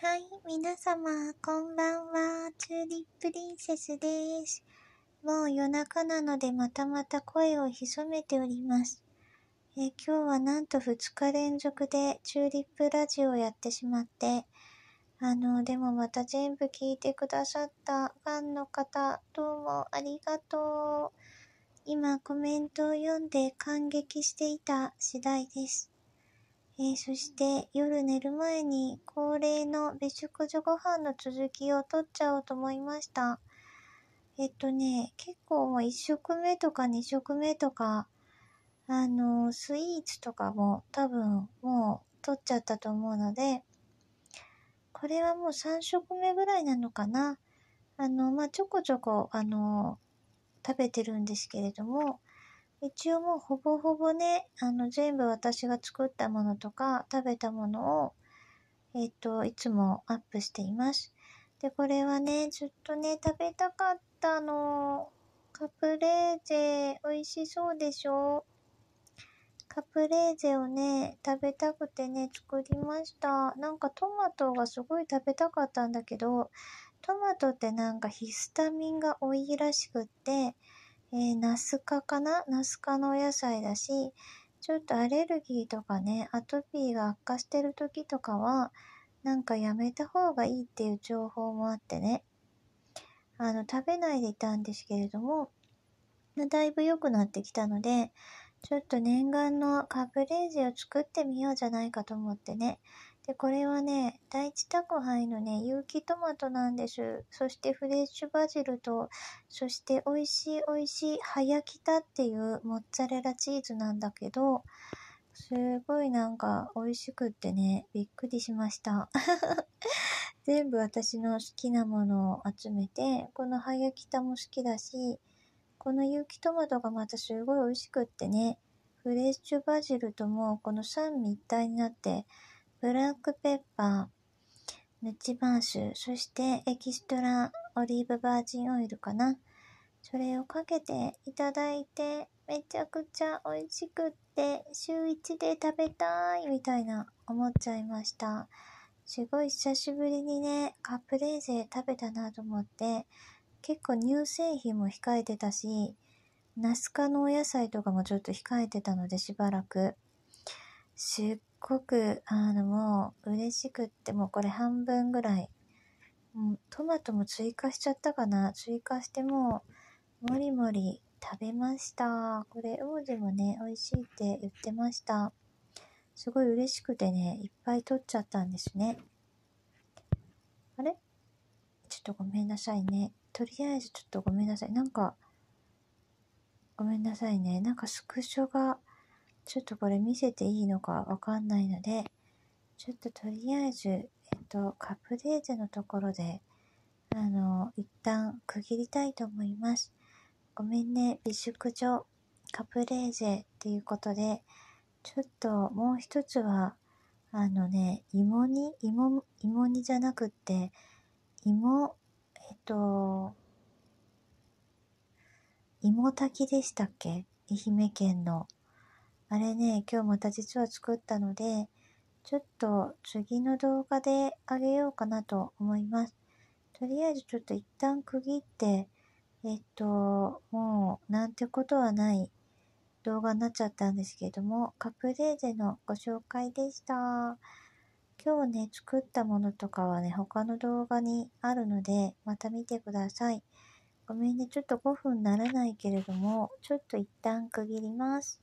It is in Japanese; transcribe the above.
はい、皆様、こんばんは。チューリッププリンセスです。もう夜中なので、またまた声を潜めております。え今日はなんと2日連続でチューリップラジオをやってしまって、あの、でもまた全部聞いてくださったファンの方、どうもありがとう。今コメントを読んで感激していた次第です。えー、そして夜寝る前に恒例の美食女ご飯の続きを撮っちゃおうと思いました。えっとね、結構もう1食目とか2食目とか、あの、スイーツとかも多分もう取っちゃったと思うので、これはもう3食目ぐらいなのかな。あの、まあ、ちょこちょこ、あの、食べてるんですけれども、一応もうほぼほぼね、あの全部私が作ったものとか食べたものを、えっ、と、いつもアップしています。で、これはね、ずっとね、食べたかったの。カプレーゼ、美味しそうでしょカプレーゼをね、食べたくてね、作りました。なんかトマトがすごい食べたかったんだけど、トマトってなんかヒスタミンが多いらしくって、えー、ナス科かなナス科のお野菜だし、ちょっとアレルギーとかね、アトピーが悪化してる時とかは、なんかやめた方がいいっていう情報もあってね、あの、食べないでいたんですけれども、だいぶ良くなってきたので、ちょっと念願のカプレーゼを作ってみようじゃないかと思ってね、で、これはね、第一宅配のね、有機トマトなんです。そしてフレッシュバジルと、そして美味しい美味しい、早やきたっていうモッツァレラチーズなんだけど、すごいなんか美味しくってね、びっくりしました。全部私の好きなものを集めて、この早やきたも好きだし、この有機トマトがまたすごい美味しくってね、フレッシュバジルともこの三位一体になって、ブラックペッパー、ヌチバーシュ、そしてエキストラオリーブバージンオイルかな。それをかけていただいて、めちゃくちゃ美味しくって、週一で食べたいみたいな思っちゃいました。すごい久しぶりにね、カップーゼ食べたなと思って、結構乳製品も控えてたし、ナス科のお野菜とかもちょっと控えてたのでしばらく。すっごく、あの、もう、嬉しくって、もうこれ半分ぐらい。もうトマトも追加しちゃったかな追加してももりもり食べました。これ、王子もね、美味しいって言ってました。すごい嬉しくてね、いっぱい取っちゃったんですね。あれちょっとごめんなさいね。とりあえずちょっとごめんなさい。なんか、ごめんなさいね。なんかスクショがちょっとこれ見せていいのかわかんないので、ちょっととりあえず、えっと、カップデーゼのところで、あの、一旦区切りたいと思います。ごめんね、美食所、カプレーゼっていうことで、ちょっともう一つは、あのね、芋煮、芋、芋煮じゃなくって、芋、えっと、芋炊きでしたっけ愛媛県の。あれね、今日また実は作ったので、ちょっと次の動画であげようかなと思います。とりあえずちょっと一旦区切って、えっと、もうなんてことはない動画になっちゃったんですけれども、カプレーゼのご紹介でした。今日ね、作ったものとかはね、他の動画にあるので、また見てください。ごめんね、ちょっと5分ならないけれども、ちょっと一旦区切ります。